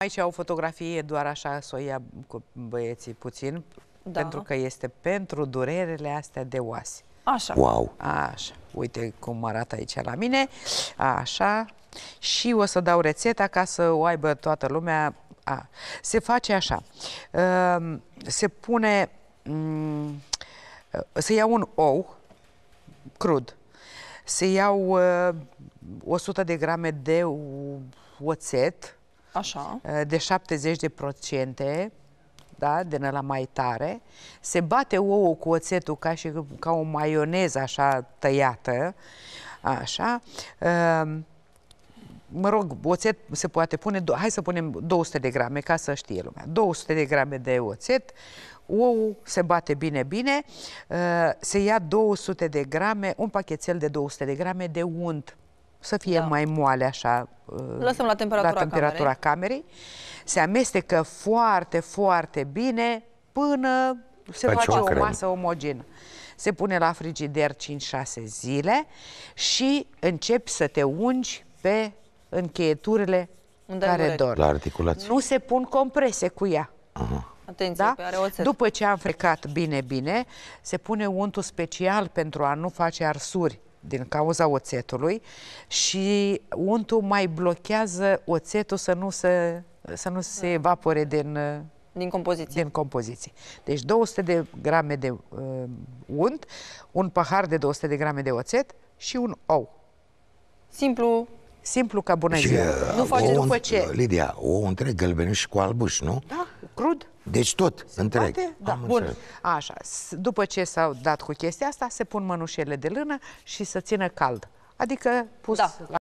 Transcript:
Aici au fotografie doar așa să o ia cu băieții puțin, da. pentru că este pentru durerele astea de oase. Așa. Wow. Așa. Uite cum arată aici la mine. Așa. Și o să dau rețeta ca să o aibă toată lumea. A. Se face așa. Ehm, se pune... Mm, ă, se ia un ou crud. Se iau 100 ă, de grame de oțet Așa. Eh, de 70 de procente, da, de la mai tare, se bate ouă cu oțetul ca și ca o maioneză așa tăiată, așa. Ehm, mă rog, oțet se poate pune, hai să punem 200 de grame ca să știe lumea, 200 de grame de oțet, ou se bate bine, bine, eh, se ia 200 de grame, un pachetel de 200 de grame de unt să fie da. mai moale așa uh, Lăsăm la temperatura, la temperatura camerei. camerei. Se amestecă foarte, foarte bine până se Face face o, o masă omogenă. Se pune la frigider 5-6 zile și începi să te ungi pe încheieturile Unde care dor. La Nu se pun comprese cu ea. Aha. Atenție, da? are oțet. După ce am frecat bine, bine, se pune untul special pentru a nu face arsuri din cauza oțetului și untul mai blochează oțetul să nu se, să nu se da. evapore din, din, uh, compoziție. din compoziție. Deci 200 de grame de uh, unt, un pahar de 200 de grame de oțet și un ou. Simplu Simplu ca bună ziua. Uh, nu faceți după ce. Lidia, o întreg gălbeniș cu albuș, nu? Da, crud. Deci tot, se întreg. Poate? Da. Am Bun. Înțeleg. Așa. După ce s-au dat cu chestia asta, se pun mănușele de lână și să țină cald. Adică pus da. la